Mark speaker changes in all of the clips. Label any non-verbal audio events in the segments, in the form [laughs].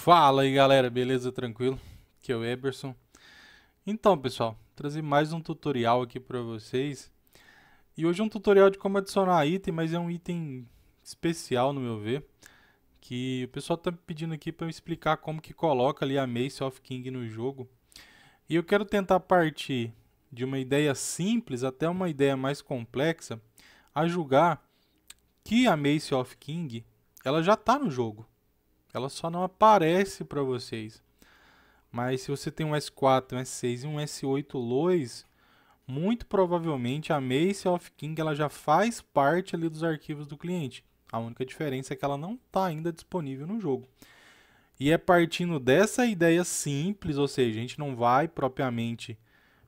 Speaker 1: Fala aí galera, beleza? Tranquilo? Aqui é o Eberson. Então pessoal, trazer mais um tutorial aqui para vocês. E hoje é um tutorial de como adicionar item, mas é um item especial no meu ver. Que o pessoal tá pedindo aqui para eu explicar como que coloca ali a Mace of King no jogo. E eu quero tentar partir de uma ideia simples até uma ideia mais complexa a julgar que a Mace of King ela já está no jogo. Ela só não aparece para vocês. Mas se você tem um S4, um S6 e um S8 Lois, muito provavelmente a Mace of King ela já faz parte ali dos arquivos do cliente. A única diferença é que ela não está ainda disponível no jogo. E é partindo dessa ideia simples, ou seja, a gente não vai propriamente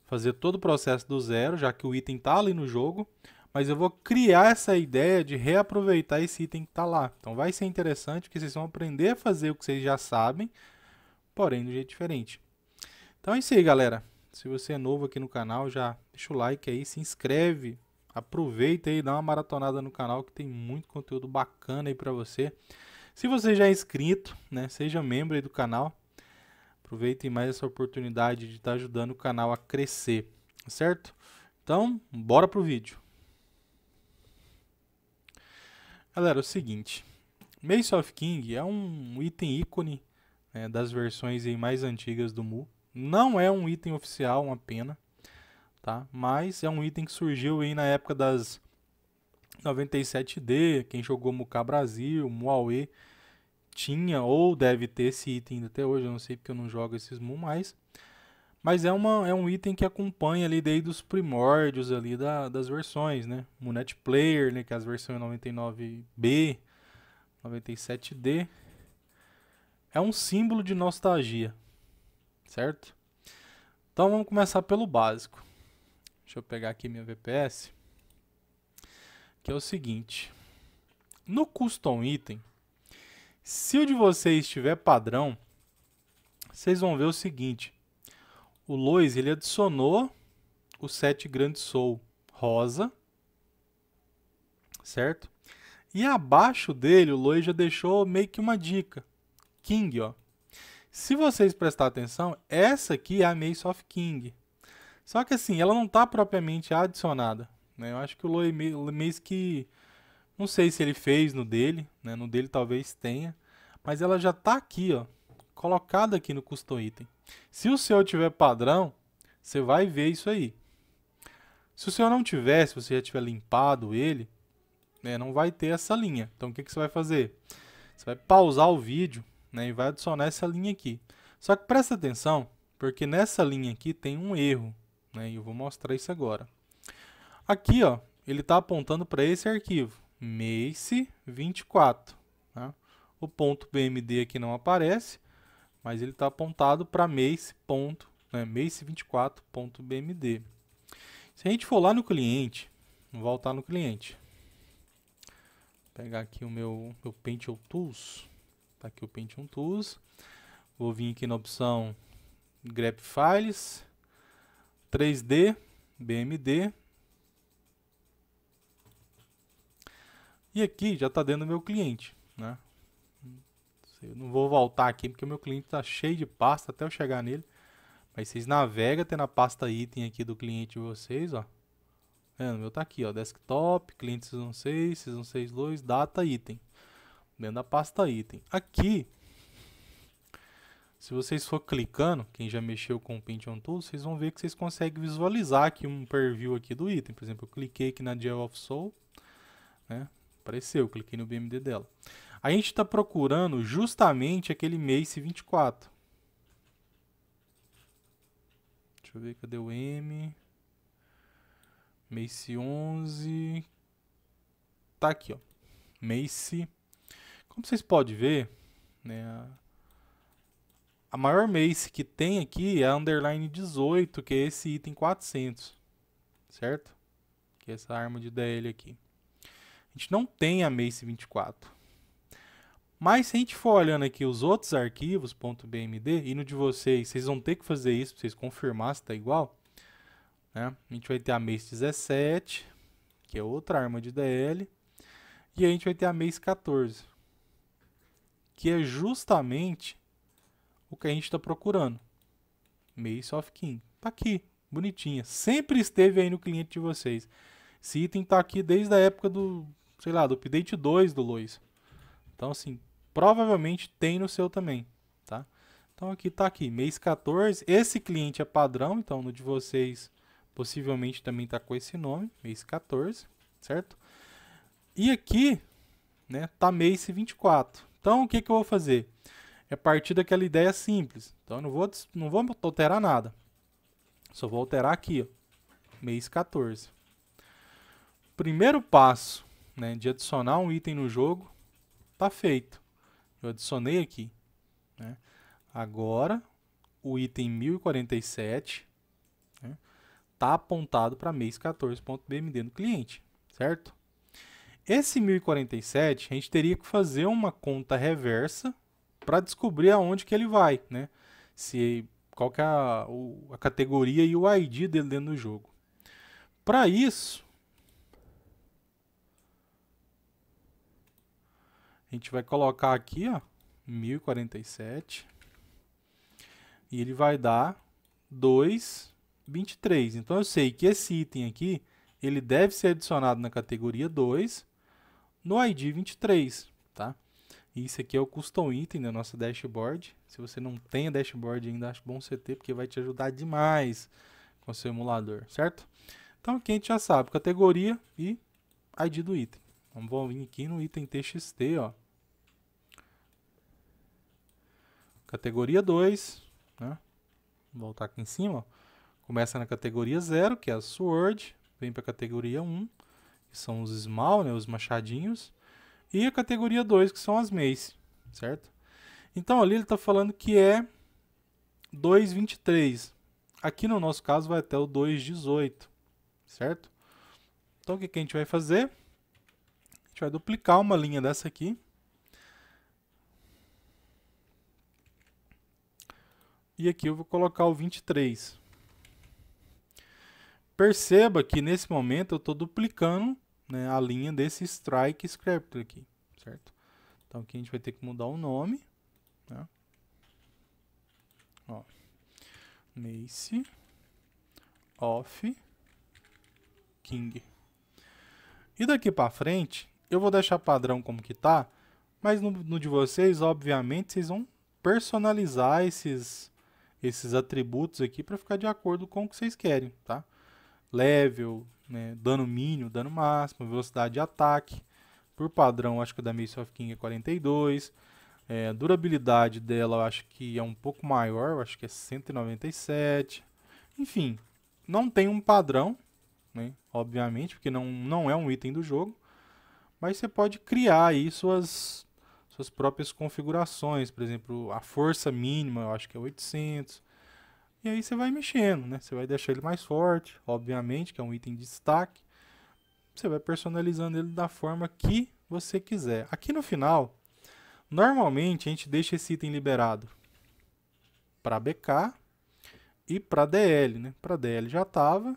Speaker 1: fazer todo o processo do zero, já que o item está ali no jogo, mas eu vou criar essa ideia de reaproveitar esse item que está lá. Então vai ser interessante porque vocês vão aprender a fazer o que vocês já sabem, porém de um jeito diferente. Então é isso aí, galera. Se você é novo aqui no canal, já deixa o like aí, se inscreve, aproveita aí, dá uma maratonada no canal que tem muito conteúdo bacana aí para você. Se você já é inscrito, né, seja membro aí do canal, aproveite mais essa oportunidade de estar tá ajudando o canal a crescer, certo? Então, bora pro vídeo. Galera, é o seguinte, Mace of King é um item ícone né, das versões mais antigas do Mu. Não é um item oficial, uma pena, tá? Mas é um item que surgiu aí na época das 97D, quem jogou Muka Brasil, muawe tinha ou deve ter esse item até hoje, eu não sei porque eu não jogo esses Mu mais. Mas é, uma, é um item que acompanha ali desde os primórdios ali da, das versões, né? Munet Player, né? que é as versões 99B, 97D. É um símbolo de nostalgia, certo? Então vamos começar pelo básico. Deixa eu pegar aqui minha VPS. Que é o seguinte. No custom item, se o de vocês estiver padrão, vocês vão ver o seguinte o Lois ele adicionou o Sete Grande Sol rosa, certo? E abaixo dele, o Lois já deixou meio que uma dica. King, ó. Se vocês prestar atenção, essa aqui é a Mace of King. Só que assim, ela não está propriamente adicionada. Né? Eu acho que o Lois meio que... Não sei se ele fez no dele, né? No dele talvez tenha. Mas ela já está aqui, ó. Colocada aqui no custom item. Se o seu tiver padrão, você vai ver isso aí. Se o seu não tiver, se você já tiver limpado ele, né, não vai ter essa linha. Então o que, que você vai fazer? Você vai pausar o vídeo né, e vai adicionar essa linha aqui. Só que presta atenção, porque nessa linha aqui tem um erro. Né, e eu vou mostrar isso agora. Aqui ó, ele está apontando para esse arquivo, Mace 24. Tá? O ponto .bmd aqui não aparece, mas ele está apontado para Mace. Ponto, né, Mace24.bmd. Se a gente for lá no cliente, voltar no cliente, pegar aqui o meu, meu Pentium Tools, tá aqui o Pentium Tools, vou vir aqui na opção Grep Files, 3D, BMD, e aqui já está dentro do meu cliente, né? Eu não vou voltar aqui porque o meu cliente está cheio de pasta até eu chegar nele. Mas vocês navegam até na pasta item aqui do cliente de vocês, ó. É, meu tá aqui, ó. Desktop, cliente Season 6, Season 6 2, data item. Dentro da pasta item. Aqui, se vocês for clicando, quem já mexeu com o Pentium Tool, vocês vão ver que vocês conseguem visualizar aqui um preview aqui do item. Por exemplo, eu cliquei aqui na Gel of Soul, né? Apareceu, cliquei no BMD dela a gente está procurando justamente aquele MACE 24. Deixa eu ver, cadê o M? MACE 11. Tá aqui, ó. MACE. Como vocês podem ver, né? A maior MACE que tem aqui é a underline 18, que é esse item 400, certo? Que é essa arma de DL aqui. A gente não tem a MACE 24. Mas se a gente for olhando aqui os outros arquivos, .bmd, e no de vocês, vocês vão ter que fazer isso para vocês confirmar se está igual. Né? A gente vai ter a mês 17, que é outra arma de DL, e a gente vai ter a mês 14, que é justamente o que a gente está procurando. Mês of King. Está aqui, bonitinha. Sempre esteve aí no cliente de vocês. Esse item está aqui desde a época do, sei lá, do update 2 do Lois. Então, assim, Provavelmente tem no seu também, tá? Então aqui está aqui, mês 14. Esse cliente é padrão, então no de vocês possivelmente também está com esse nome, mês 14, certo? E aqui, né, tá mês 24. Então o que, que eu vou fazer? É partir daquela ideia simples. Então eu não vou, não vou alterar nada. Só vou alterar aqui, ó, mês 14. Primeiro passo né, de adicionar um item no jogo está feito. Eu adicionei aqui. Né? Agora, o item 1047 está né? Tá apontado para mês14.bmd no cliente, certo? Esse 1047, a gente teria que fazer uma conta reversa para descobrir aonde que ele vai, né? Se, qual que é a, a categoria e o ID dele dentro do jogo. Para isso, A gente vai colocar aqui, ó, 1047. E ele vai dar 2,23. Então eu sei que esse item aqui, ele deve ser adicionado na categoria 2 no ID 23, tá? Isso aqui é o custom item da nossa dashboard. Se você não tem a dashboard ainda, acho bom você ter, porque vai te ajudar demais com o seu emulador, certo? Então aqui a gente já sabe, categoria e ID do item. Então vamos vir aqui no item TXT, ó. Categoria 2, né? voltar aqui em cima, ó. começa na categoria 0, que é a Sword, vem para a categoria 1, um, que são os Small, né, os machadinhos, e a categoria 2, que são as Mace, certo? Então ali ele está falando que é 2,23. Aqui no nosso caso vai até o 2,18, certo? Então o que, que a gente vai fazer? A gente vai duplicar uma linha dessa aqui, e aqui eu vou colocar o 23. Perceba que nesse momento eu estou duplicando né, a linha desse strike script aqui, certo? Então aqui a gente vai ter que mudar o nome. Né? Ó, Mace off king. E daqui para frente, eu vou deixar padrão como que tá, mas no, no de vocês, obviamente, vocês vão personalizar esses esses atributos aqui para ficar de acordo com o que vocês querem, tá? Level, né, dano mínimo, dano máximo, velocidade de ataque. Por padrão, acho que a da Mace of King é 42. É, durabilidade dela eu acho que é um pouco maior, eu acho que é 197. Enfim, não tem um padrão, né, obviamente, porque não, não é um item do jogo. Mas você pode criar aí suas, suas próprias configurações, por exemplo, a força mínima, eu acho que é 800. E aí você vai mexendo, né? Você vai deixar ele mais forte, obviamente, que é um item de destaque. Você vai personalizando ele da forma que você quiser. Aqui no final, normalmente a gente deixa esse item liberado para BK e para DL, né? Para DL já estava.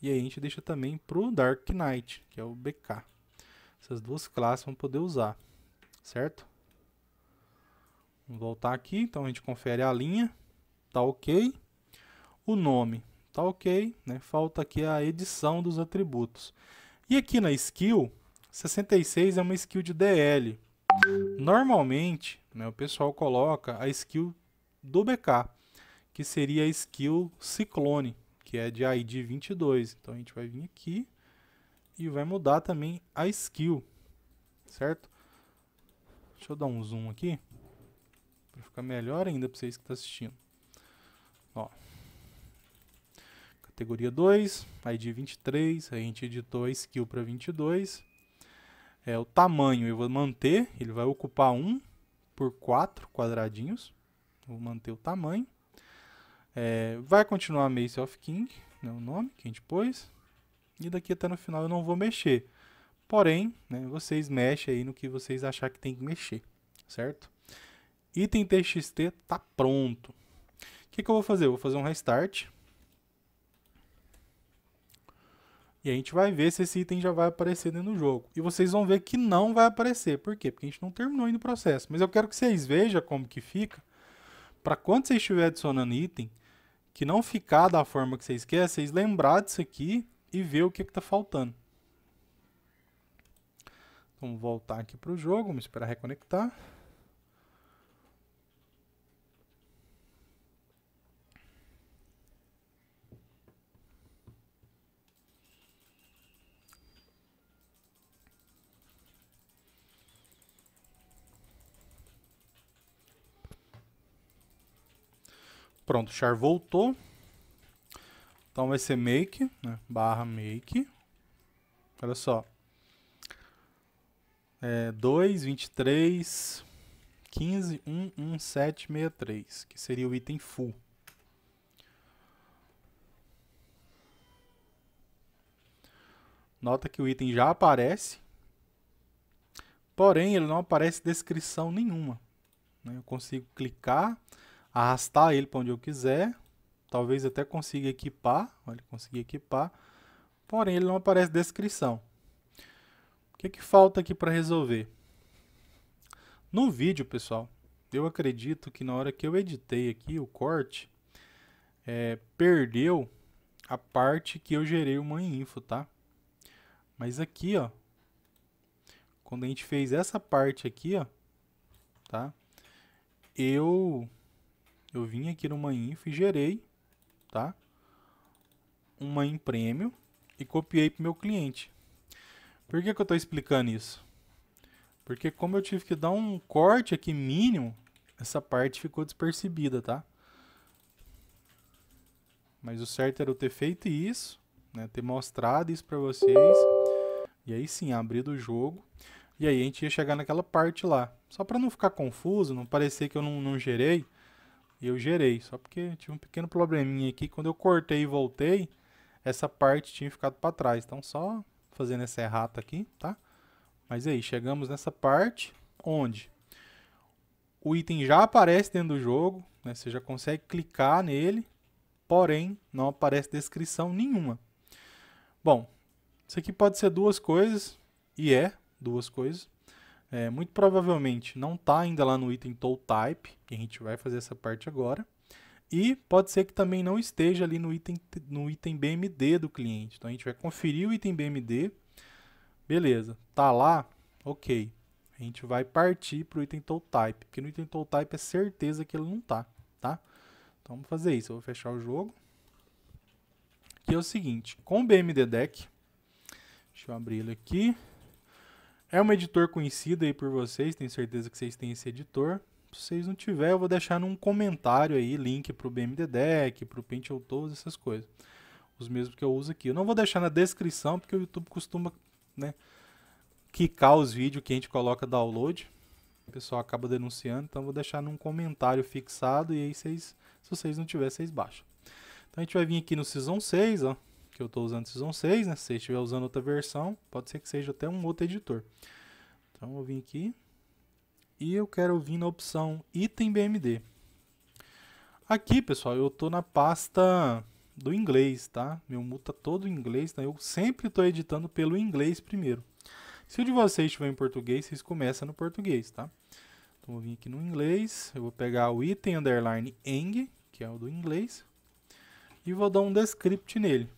Speaker 1: E aí a gente deixa também para o Dark Knight, que é o BK. Essas duas classes vão poder usar, certo? Vamos voltar aqui, então a gente confere a linha, tá ok. O nome, tá ok, né? Falta aqui a edição dos atributos. E aqui na skill, 66 é uma skill de DL. Normalmente, né, o pessoal coloca a skill do BK, que seria a skill Ciclone, que é de ID 22. Então a gente vai vir aqui, e vai mudar também a skill, certo? Deixa eu dar um zoom aqui para ficar melhor ainda para vocês que estão tá assistindo. Ó. Categoria 2, ID 23, a gente editou a skill para 22. É, o tamanho eu vou manter, ele vai ocupar 1 por 4 quadradinhos. Vou manter o tamanho. É, vai continuar Mace of King, né, o nome que a gente pôs e daqui até no final eu não vou mexer. Porém, né, vocês mexem aí no que vocês achar que tem que mexer, certo? Item TXT tá pronto. O que, que eu vou fazer? Eu vou fazer um restart. E a gente vai ver se esse item já vai aparecer dentro do jogo. E vocês vão ver que não vai aparecer. Por quê? Porque a gente não terminou ainda o processo. Mas eu quero que vocês vejam como que fica. Para quando vocês estiverem adicionando item, que não ficar da forma que vocês querem, vocês lembrar disso aqui e ver o que está faltando. Então, vamos voltar aqui para o jogo, vamos esperar reconectar. Pronto, o char voltou. Então vai ser make, né? barra make. Olha só. É 2, 23, 15, 1, 1, 7, 63, que seria o item full. Nota que o item já aparece, porém ele não aparece descrição nenhuma. Né. Eu consigo clicar, arrastar ele para onde eu quiser Talvez até consiga equipar. Olha, consegui equipar. Porém, ele não aparece descrição. O que, é que falta aqui para resolver? No vídeo, pessoal, eu acredito que na hora que eu editei aqui o corte, é, perdeu a parte que eu gerei o Mãe info, tá? Mas aqui, ó, quando a gente fez essa parte aqui, ó, tá? Eu eu vim aqui no info e gerei tá? Uma em prêmio e copiei para o meu cliente. Por que, que eu estou explicando isso? Porque como eu tive que dar um corte aqui mínimo, essa parte ficou despercebida, tá? Mas o certo era eu ter feito isso, né? Ter mostrado isso para vocês. E aí sim, abrir do jogo. E aí a gente ia chegar naquela parte lá. Só para não ficar confuso, não parecer que eu não, não gerei eu gerei, só porque tive um pequeno probleminha aqui, quando eu cortei e voltei, essa parte tinha ficado para trás, então só fazendo essa errata aqui, tá? Mas aí, chegamos nessa parte onde o item já aparece dentro do jogo, né? você já consegue clicar nele, porém não aparece descrição nenhuma. Bom, isso aqui pode ser duas coisas, e é duas coisas. É, muito provavelmente não está ainda lá no item tool type, que a gente vai fazer essa parte agora. E pode ser que também não esteja ali no item, no item BMD do cliente. Então a gente vai conferir o item BMD. Beleza, tá lá, ok. A gente vai partir para o item tool type, porque no item tool type é certeza que ele não está tá? Então vamos fazer isso, eu vou fechar o jogo. Que é o seguinte, com o BMD deck, deixa eu abrir ele aqui. É um editor conhecido aí por vocês, tenho certeza que vocês têm esse editor. Se vocês não tiver, eu vou deixar num comentário aí link para o BMD Deck, para o Paint Tools, essas coisas. Os mesmos que eu uso aqui. Eu não vou deixar na descrição, porque o YouTube costuma, né, quicar os vídeos que a gente coloca download. O pessoal acaba denunciando, então eu vou deixar num comentário fixado e aí vocês, se vocês não tiver, vocês baixam. Então a gente vai vir aqui no Season 6, ó que eu estou usando Season 6, né? Se você estiver usando outra versão, pode ser que seja até um outro editor. Então eu vim aqui e eu quero vir na opção item BMD. Aqui, pessoal, eu estou na pasta do inglês, tá? Meu muta tá todo em inglês, então eu sempre estou editando pelo inglês primeiro. Se o de vocês estiver em português, vocês começam no português, tá? Então eu vim aqui no inglês, eu vou pegar o item underline eng, que é o do inglês, e vou dar um descript nele.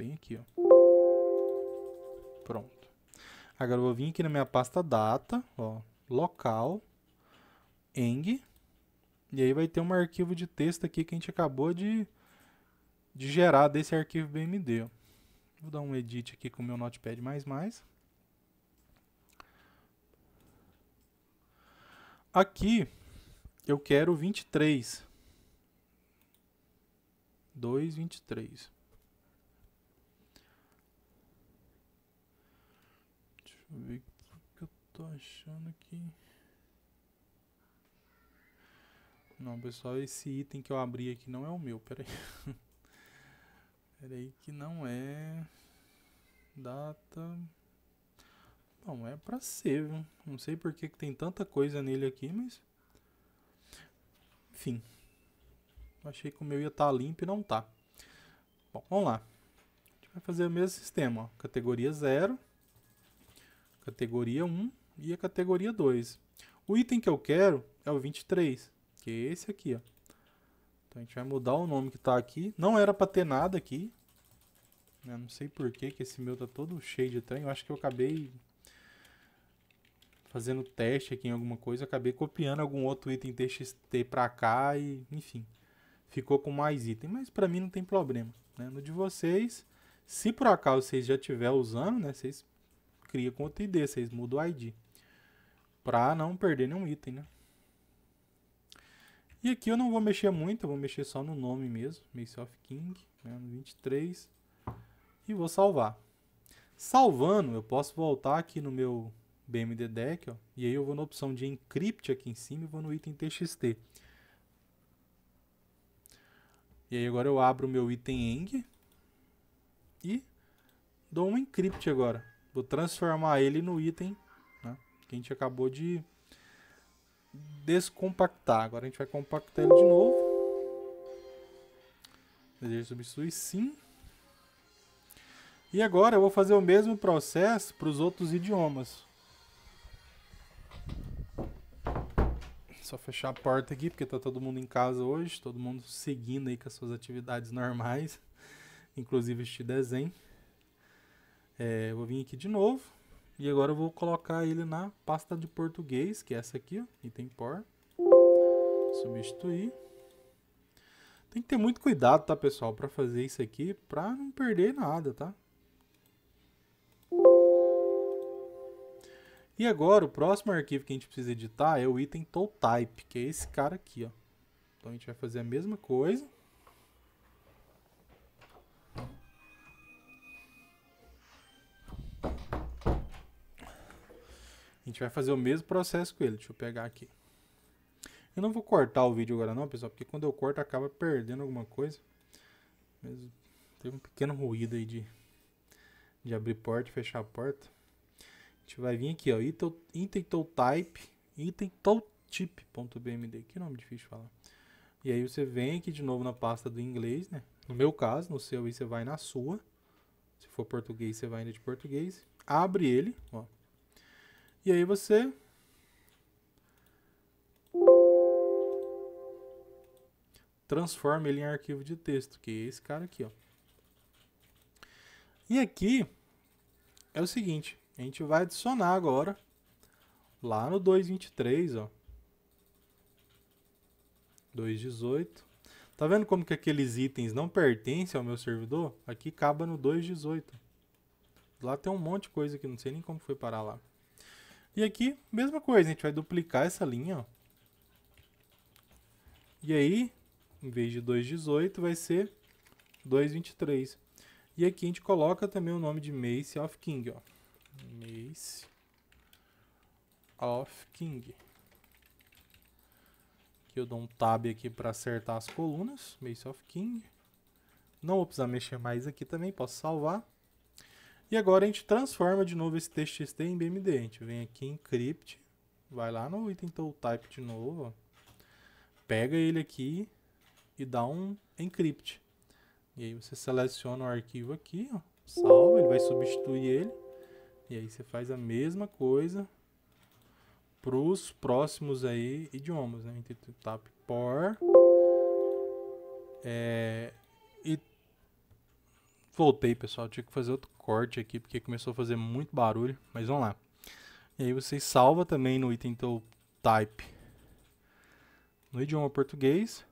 Speaker 1: Bem aqui, ó. Pronto. Agora eu vou vir aqui na minha pasta data, ó, local, eng, e aí vai ter um arquivo de texto aqui que a gente acabou de, de gerar desse arquivo BMD. Vou dar um edit aqui com o meu notepad++. Aqui eu quero 23. 2, 23. eu ver que eu tô achando aqui Não, pessoal, esse item que eu abri aqui não é o meu, pera aí [laughs] pera aí que não é... Data... Bom, é pra ser, viu? Não sei por que, que tem tanta coisa nele aqui, mas... Enfim. Achei que o meu ia estar tá limpo e não tá. Bom, vamos lá. A gente vai fazer o mesmo sistema, ó. Categoria 0 categoria 1 e a categoria 2. O item que eu quero é o 23, que é esse aqui, ó. Então a gente vai mudar o nome que está aqui. Não era para ter nada aqui. Eu né? não sei por que que esse meu tá todo cheio de trem. Eu acho que eu acabei fazendo teste aqui em alguma coisa, acabei copiando algum outro item TXT para cá e, enfim, ficou com mais item, mas para mim não tem problema, né? No de vocês, se por acaso vocês já estiverem usando, né, vocês cria com outro ID, vocês mudam o ID. Para não perder nenhum item, né? E aqui eu não vou mexer muito, eu vou mexer só no nome mesmo, Mace of King, né, 23, e vou salvar. Salvando, eu posso voltar aqui no meu BMD Deck, ó, e aí eu vou na opção de Encrypt aqui em cima e vou no item TXT. E aí agora eu abro o meu item ENG e dou um Encrypt agora. Vou transformar ele no item né, que a gente acabou de descompactar. Agora a gente vai compactar ele de novo. Desejo substituir, sim. E agora eu vou fazer o mesmo processo para os outros idiomas. Só fechar a porta aqui, porque está todo mundo em casa hoje, todo mundo seguindo aí com as suas atividades normais, [laughs] inclusive este desenho. É, vou vir aqui de novo. E agora eu vou colocar ele na pasta de português, que é essa aqui, ó, item por. Substituir. Tem que ter muito cuidado, tá, pessoal, para fazer isso aqui, para não perder nada, tá? E agora, o próximo arquivo que a gente precisa editar é o item totype, que é esse cara aqui, ó. Então a gente vai fazer a mesma coisa. gente vai fazer o mesmo processo com ele. Deixa eu pegar aqui. Eu não vou cortar o vídeo agora não, pessoal, porque quando eu corto acaba perdendo alguma coisa. Mas teve um pequeno ruído aí de, de abrir porta e fechar a porta. A gente vai vir aqui, ó, item.type, item.type.bmd, que nome difícil de falar. E aí você vem aqui de novo na pasta do inglês, né? No meu caso, no seu aí você vai na sua. Se for português, você vai ainda de português. Abre ele, ó. E aí você transforma ele em arquivo de texto, que é esse cara aqui, ó. E aqui é o seguinte, a gente vai adicionar agora lá no 223, ó. 218. Tá vendo como que aqueles itens não pertencem ao meu servidor? Aqui acaba no 218. Lá tem um monte de coisa que não sei nem como foi parar lá. E aqui, mesma coisa, a gente vai duplicar essa linha, ó. E aí, em vez de 2,18, vai ser 2,23. E aqui a gente coloca também o nome de Mace of King, ó. Mace of King. Aqui eu dou um tab aqui para acertar as colunas. Mace of King. Não vou precisar mexer mais aqui também, posso salvar. E agora a gente transforma de novo esse TXT em BMD. A gente vem aqui em Crypt, vai lá no item então, type de novo, pega ele aqui e dá um encrypt. E aí você seleciona o arquivo aqui, ó, salva, ele vai substituir ele. E aí você faz a mesma coisa para os próximos aí idiomas, né? Tap por é, Voltei, pessoal. tinha que fazer outro corte aqui, porque começou a fazer muito barulho. Mas vamos lá. E aí você salva também no item teu type no idioma português.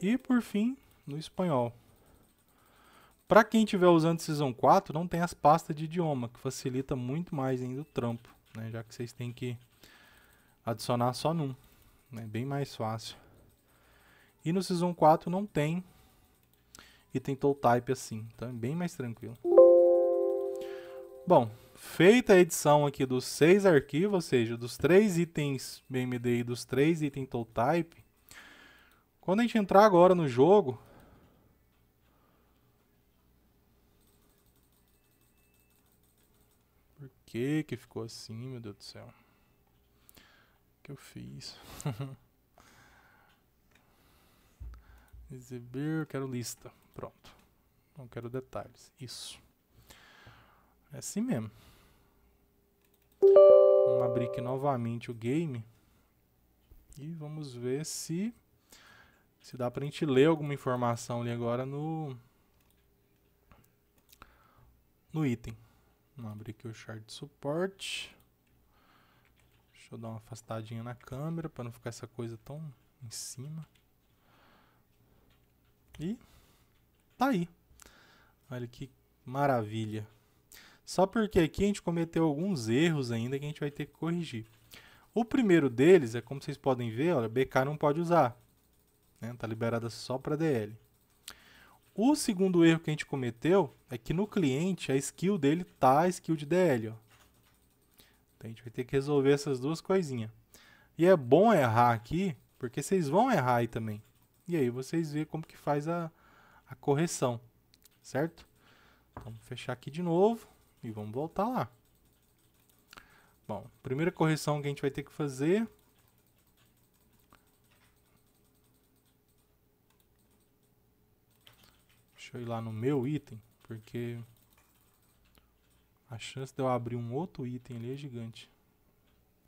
Speaker 1: E por fim, no espanhol. Para quem estiver usando Season 4, não tem as pastas de idioma, que facilita muito mais ainda o trampo, né? já que vocês têm que adicionar só num. É né? bem mais fácil. E no Season 4 não tem e tentou type assim, então é bem mais tranquilo. Bom, feita a edição aqui dos seis arquivos, ou seja, dos três itens BMD e dos três itens type, quando a gente entrar agora no jogo, por que que ficou assim, meu Deus do céu? O que eu fiz? [laughs] Exibir, eu quero lista. Pronto. Não quero detalhes. Isso. É assim mesmo. Vamos abrir aqui novamente o game. E vamos ver se se dá pra gente ler alguma informação ali agora no no item. Vamos abrir aqui o chart de suporte. Deixa eu dar uma afastadinha na câmera para não ficar essa coisa tão em cima. E Tá aí. Olha que maravilha. Só porque aqui a gente cometeu alguns erros ainda que a gente vai ter que corrigir. O primeiro deles é, como vocês podem ver, olha, BK não pode usar. Né? Tá liberada só para DL. O segundo erro que a gente cometeu é que no cliente a skill dele tá a skill de DL. Ó. Então a gente vai ter que resolver essas duas coisinhas. E é bom errar aqui, porque vocês vão errar aí também. E aí vocês vê como que faz a, a correção, certo? Então, vamos fechar aqui de novo e vamos voltar lá. Bom, primeira correção que a gente vai ter que fazer Deixa eu ir lá no meu item, porque a chance de eu abrir um outro item ali é gigante.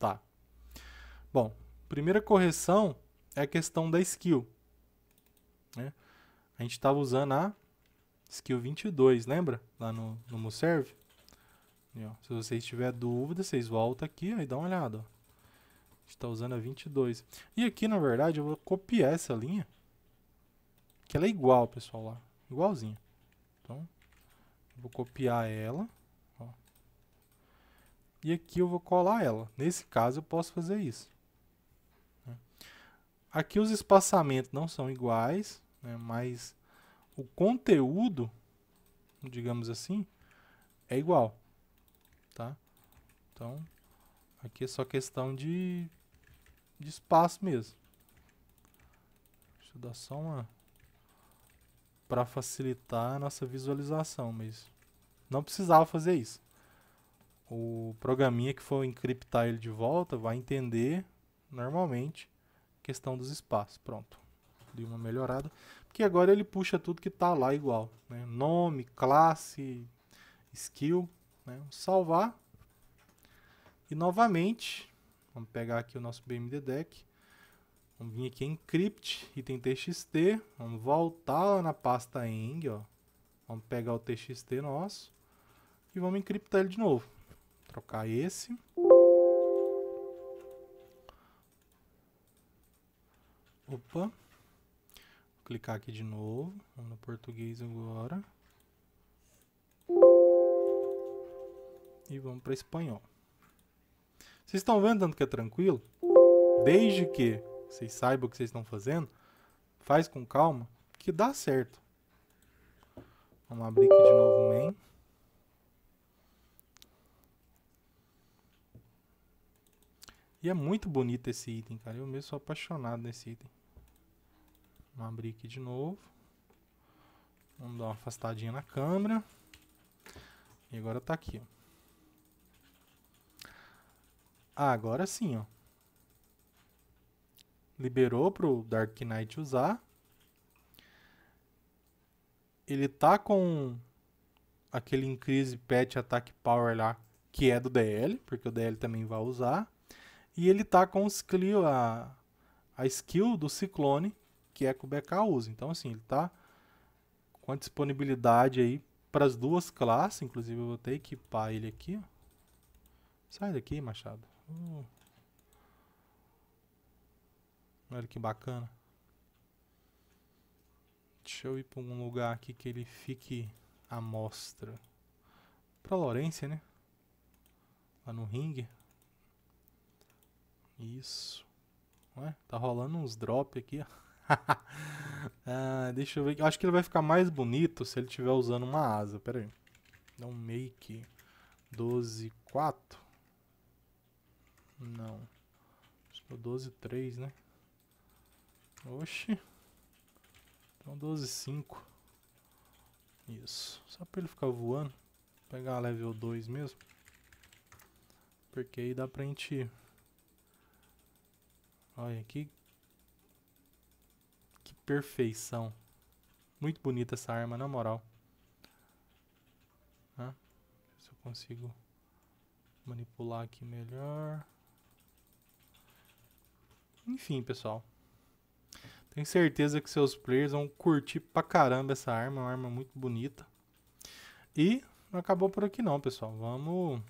Speaker 1: Tá. Bom, primeira correção é a questão da skill. Né? a gente estava usando a skill 22, lembra? Lá no, no Muserve. se vocês tiverem dúvida, vocês voltam aqui ó, e dão uma olhada. Ó. A gente está usando a 22. E aqui, na verdade, eu vou copiar essa linha. Que ela é igual, pessoal, lá. Igualzinha. Então, vou copiar ela. Ó. E aqui eu vou colar ela. Nesse caso, eu posso fazer isso. Né? Aqui os espaçamentos não são iguais né? mas o conteúdo, digamos assim, é igual, tá? Então, aqui é só questão de, de espaço mesmo. Deixa eu dar só uma... para facilitar a nossa visualização, mas não precisava fazer isso. O programinha que for encriptar ele de volta vai entender, normalmente, a questão dos espaços. Pronto deu uma melhorada, porque agora ele puxa tudo que está lá igual, né? nome, classe, skill, né? salvar, e novamente, vamos pegar aqui o nosso BMD Deck, vamos vir aqui em Encrypt, item TXT, vamos voltar lá na pasta Eng, ó. vamos pegar o TXT nosso, e vamos encriptar ele de novo, trocar esse, Opa clicar aqui de novo, no português agora. E vamos para espanhol. Vocês estão vendo tanto que é tranquilo? Desde que vocês saibam o que vocês estão fazendo, faz com calma, que dá certo. Vamos abrir aqui de novo o main. E é muito bonito esse item, cara. Eu mesmo sou apaixonado nesse item. Vamos abrir aqui de novo. Vamos dar uma afastadinha na câmera. E agora está aqui. Ó. Ah, agora sim, ó. Liberou pro Dark Knight usar. Ele tá com aquele increase patch attack power lá, que é do DL, porque o DL também vai usar. E ele tá com os Clio, a, a skill do Ciclone, que é que o BK usa. Então, assim, ele está com a disponibilidade aí para as duas classes. Inclusive, eu vou que equipar ele aqui. Sai daqui, Machado. Uh. Olha que bacana. Deixa eu ir para um lugar aqui que ele fique à mostra. Para Lorência, né? Lá no ringue. Isso. Ué, tá rolando uns drop aqui, ó. [laughs] ah, deixa eu ver. Acho que ele vai ficar mais bonito se ele estiver usando uma asa. Pera aí. Dá um make 12, 4. Não. Acho 12, 3, é né? Oxi. Então 12, 5. Isso. Só pra ele ficar voando. Vou pegar a level 2 mesmo. Porque aí dá pra gente... Olha aqui, perfeição. Muito bonita essa arma, na moral. Se eu consigo manipular aqui melhor. Enfim, pessoal. Tenho certeza que seus players vão curtir pra caramba essa arma. É uma arma muito bonita. E não acabou por aqui não, pessoal. Vamos...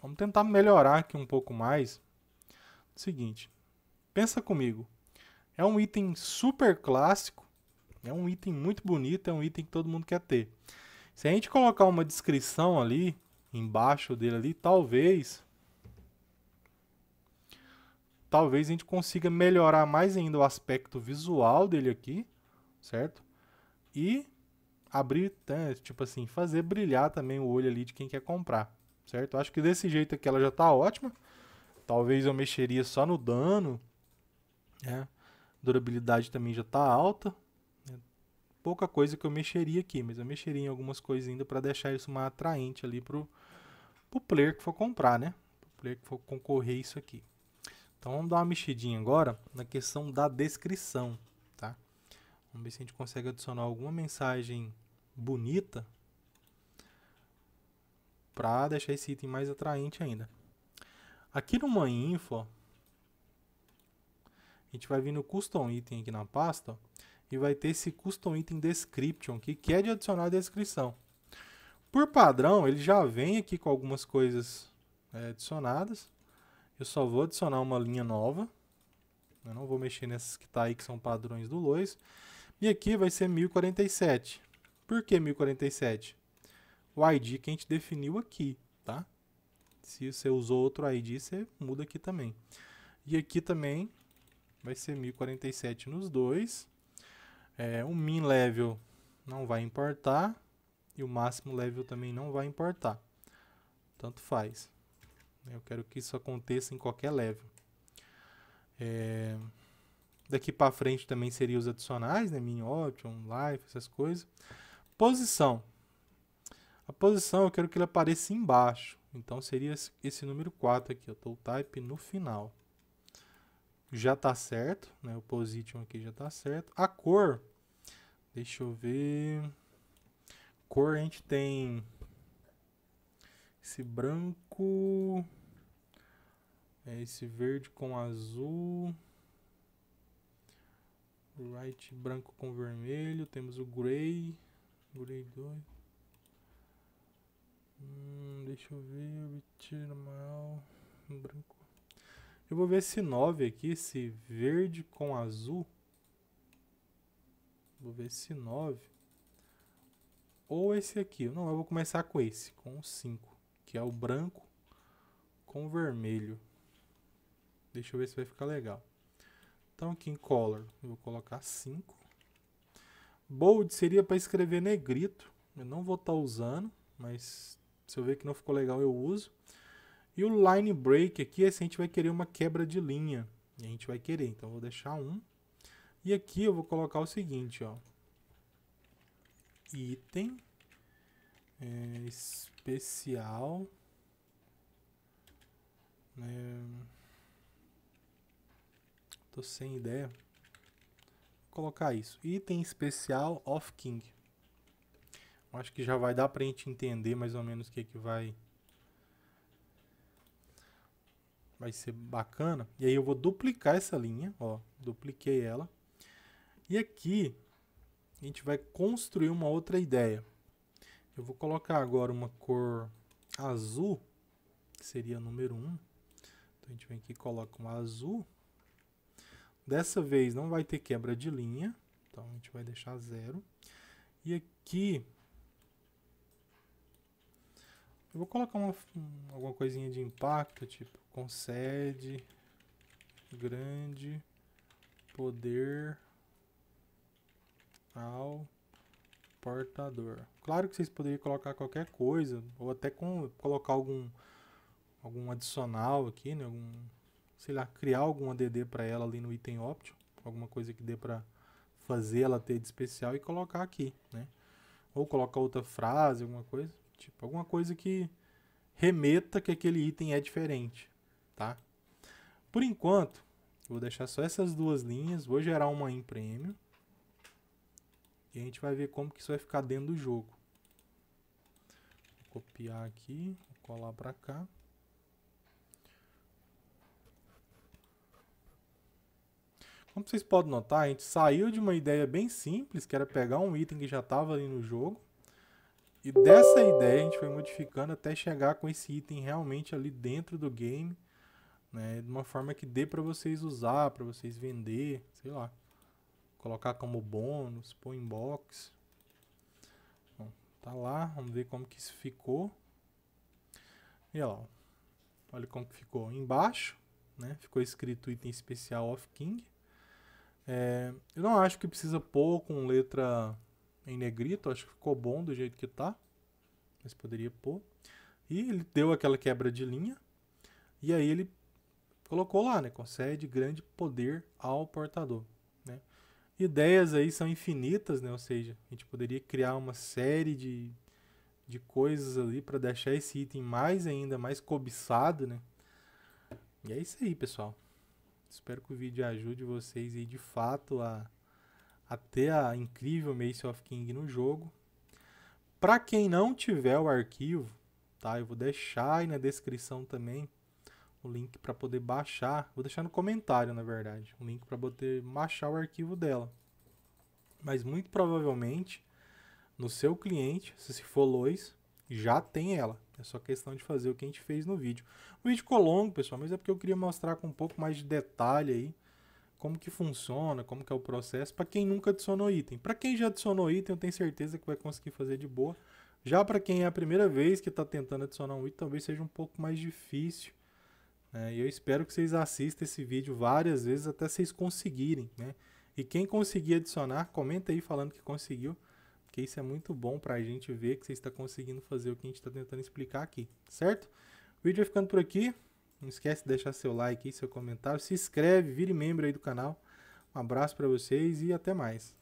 Speaker 1: Vamos tentar melhorar aqui um pouco mais. Seguinte. Pensa comigo. É um item super clássico, é um item muito bonito, é um item que todo mundo quer ter. Se a gente colocar uma descrição ali, embaixo dele ali, talvez... Talvez a gente consiga melhorar mais ainda o aspecto visual dele aqui, certo? E abrir, né, tipo assim, fazer brilhar também o olho ali de quem quer comprar, certo? Acho que desse jeito aqui ela já está ótima. Talvez eu mexeria só no dano, né? Durabilidade também já está alta. Né? Pouca coisa que eu mexeria aqui, mas eu mexeria em algumas coisas ainda para deixar isso mais atraente ali para o player que for comprar, né? Pro player que for concorrer isso aqui. Então vamos dar uma mexidinha agora na questão da descrição, tá? Vamos ver se a gente consegue adicionar alguma mensagem bonita para deixar esse item mais atraente ainda. Aqui no My Info, a gente vai vir no custom item aqui na pasta e vai ter esse custom item description aqui, que é de adicionar a descrição. Por padrão, ele já vem aqui com algumas coisas é, adicionadas. Eu só vou adicionar uma linha nova. Eu não vou mexer nessas que tá aí, que são padrões do Lois. E aqui vai ser 1047. Por que 1047? O ID que a gente definiu aqui, tá? Se você usou outro ID, você muda aqui também. E aqui também vai ser 1047 nos dois. É, o min level não vai importar e o máximo level também não vai importar. Tanto faz. Eu quero que isso aconteça em qualquer level. É, daqui para frente também seria os adicionais, né? Min option, life, essas coisas. Posição. A posição eu quero que ele apareça embaixo. Então seria esse número 4 aqui, eu estou o type no final já está certo, né? O position aqui já está certo. A cor, deixa eu ver. Cor a gente tem esse branco, é esse verde com azul, right branco com vermelho, temos o gray, gray 2. Hum, deixa eu ver, tira mal, branco eu vou ver esse 9 aqui, esse verde com azul. Vou ver esse 9. Ou esse aqui. Não, eu vou começar com esse, com o 5. Que é o branco com vermelho. Deixa eu ver se vai ficar legal. Então aqui em color, eu vou colocar 5. Bold seria para escrever negrito. Eu não vou estar tá usando, mas se eu ver que não ficou legal eu uso. E o line break aqui, assim, a gente vai querer uma quebra de linha. E a gente vai querer, então vou deixar um. E aqui eu vou colocar o seguinte, ó. Item é, especial. É, tô sem ideia. Vou colocar isso. Item especial of king. Acho que já vai dar pra gente entender mais ou menos o que, que vai vai ser bacana. E aí eu vou duplicar essa linha, ó, dupliquei ela. E aqui a gente vai construir uma outra ideia. Eu vou colocar agora uma cor azul, que seria número 1. Então a gente vem aqui e coloca um azul. Dessa vez não vai ter quebra de linha, então a gente vai deixar zero. E aqui eu vou colocar uma, alguma coisinha de impacto, tipo concede grande poder ao portador. Claro que vocês poderiam colocar qualquer coisa, ou até com, colocar algum algum adicional aqui, né? Algum, sei lá, criar algum ADD para ela ali no item óptimo, alguma coisa que dê para fazer ela ter de especial e colocar aqui, né? Ou colocar outra frase, alguma coisa, tipo alguma coisa que remeta que aquele item é diferente, tá? Por enquanto, vou deixar só essas duas linhas, vou gerar uma em prêmio. E a gente vai ver como que isso vai ficar dentro do jogo. Vou copiar aqui, colar para cá. Como vocês podem notar, a gente saiu de uma ideia bem simples, que era pegar um item que já estava ali no jogo. E dessa ideia a gente foi modificando até chegar com esse item realmente ali dentro do game né? De uma forma que dê para vocês usar, para vocês vender, sei lá. Colocar como bônus, pôr em box. Bom, tá lá, vamos ver como que isso ficou. E lá, olha como que ficou embaixo, né? Ficou escrito item especial of king. É, eu não acho que precisa pôr com letra em negrito, acho que ficou bom do jeito que tá. Mas poderia pôr. E ele deu aquela quebra de linha. E aí ele colocou lá, né? Concede grande poder ao portador. Né? Ideias aí são infinitas, né? Ou seja, a gente poderia criar uma série de, de coisas ali para deixar esse item mais ainda mais cobiçado, né? E é isso aí, pessoal. Espero que o vídeo ajude vocês aí de fato a, a ter a incrível Mace of King no jogo. Para quem não tiver o arquivo, tá? Eu vou deixar aí na descrição também o link para poder baixar. Vou deixar no comentário, na verdade, o link para poder baixar o arquivo dela. Mas muito provavelmente no seu cliente, se for Lois, já tem ela. É só questão de fazer o que a gente fez no vídeo. O vídeo ficou longo, pessoal, mas é porque eu queria mostrar com um pouco mais de detalhe aí como que funciona, como que é o processo para quem nunca adicionou item. Para quem já adicionou item, eu tenho certeza que vai conseguir fazer de boa. Já para quem é a primeira vez que está tentando adicionar um item, talvez seja um pouco mais difícil né? E eu espero que vocês assistam esse vídeo várias vezes até vocês conseguirem, né? E quem conseguir adicionar, comenta aí falando que conseguiu, porque isso é muito bom para a gente ver que você está conseguindo fazer o que a gente está tentando explicar aqui, certo? O vídeo vai ficando por aqui. Não esquece de deixar seu like e seu comentário. Se inscreve, vire membro aí do canal. Um abraço para vocês e até mais.